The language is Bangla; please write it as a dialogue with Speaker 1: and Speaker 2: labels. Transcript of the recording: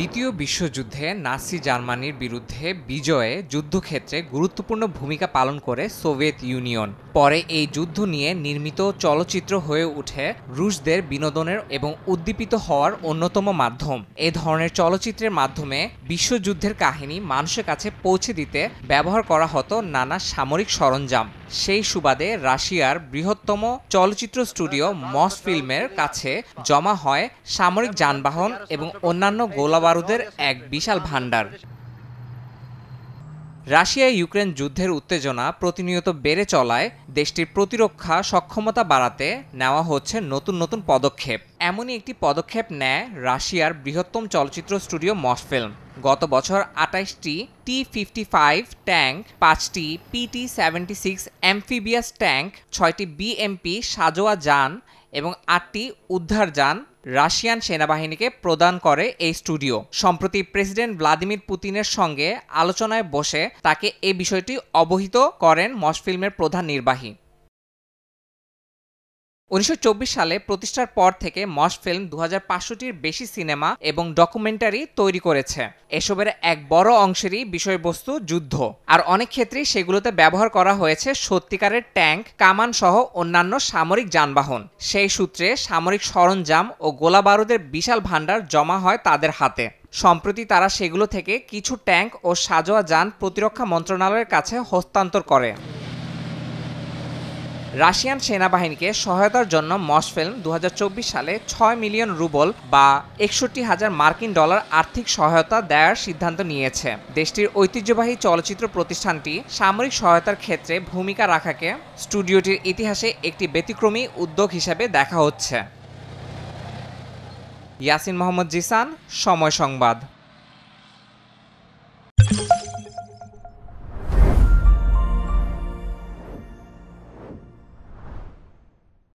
Speaker 1: দ্বিতীয় বিশ্বযুদ্ধে নাসি জার্মানির বিরুদ্ধে বিজয়ে যুদ্ধক্ষেত্রে গুরুত্বপূর্ণ ভূমিকা পালন করে সোভিয়েত ইউনিয়ন পরে এই যুদ্ধ নিয়ে নির্মিত চলচ্চিত্র হয়ে উঠে রুশদের বিনোদনের এবং উদ্দীপিত হওয়ার অন্যতম মাধ্যম এ ধরনের চলচ্চিত্রের মাধ্যমে বিশ্বযুদ্ধের কাহিনী মানুষের কাছে পৌঁছে দিতে ব্যবহার করা হতো নানা সামরিক সরঞ্জাম সেই সুবাদে রাশিয়ার বৃহত্তম চলচ্চিত্র স্টুডিও মস ফিল্মের কাছে জমা হয় সামরিক যানবাহন এবং অন্যান্য গোলাবা বারুদের এক বিশাল ভাণ্ডার রাশিয়া ইউক্রেন যুদ্ধের উত্তেজনা প্রতিনিয়ত বেড়ে চলায় দেশটির প্রতিরক্ষা সক্ষমতা বাড়াতে নেওয়া হচ্ছে নতুন নতুন পদক্ষেপ এমনই একটি পদক্ষেপ নেয় রাশিয়ার বৃহত্তম চলচ্চিত্র স্টুডিও মসফিল্ম গত বছর আটাইশটি টি ফিফটি ফাইভ ট্যাঙ্ক পাঁচটি PT seventy six amphibious tank ছয়টি বিএমপি সাজোয়া যান এবং আটটি উদ্ধার যান রাশিয়ান সেনাবাহিনীকে প্রদান করে এই স্টুডিও সম্প্রতি প্রেসিডেন্ট ভ্লাদিমির পুতিনের সঙ্গে আলোচনায় বসে তাকে এ বিষয়টি অবহিত করেন মসফিল্মের প্রধান নির্বাহী উনিশশো সালে প্রতিষ্ঠার পর থেকে মস ফিল্ম দু হাজার বেশি সিনেমা এবং ডকুমেন্টারি তৈরি করেছে এসবের এক বড় অংশেরই বিষয়বস্তু যুদ্ধ আর অনেক ক্ষেত্রেই সেগুলোতে ব্যবহার করা হয়েছে সত্যিকারের ট্যাঙ্ক কামান সহ অন্যান্য সামরিক যানবাহন সেই সূত্রে সামরিক সরঞ্জাম ও গোলাবারুদের বিশাল ভাণ্ডার জমা হয় তাদের হাতে সম্প্রতি তারা সেগুলো থেকে কিছু ট্যাঙ্ক ও সাজোয়া যান প্রতিরক্ষা মন্ত্রণালয়ের কাছে হস্তান্তর করে রাশিয়ান সেনাবাহিনীকে সহায়তার জন্য মসফেল্ম দু সালে ছয় মিলিয়ন রুবল বা একষট্টি হাজার মার্কিন ডলার আর্থিক সহায়তা দেওয়ার সিদ্ধান্ত নিয়েছে দেশটির ঐতিহ্যবাহী চলচ্চিত্র প্রতিষ্ঠানটি সামরিক সহায়তার ক্ষেত্রে ভূমিকা রাখাকে স্টুডিওটির ইতিহাসে একটি ব্যতিক্রমী উদ্যোগ হিসাবে দেখা হচ্ছে ইয়াসিন মোহাম্মদ জিসান সময় সংবাদ